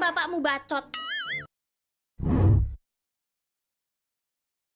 bapakmu bacot.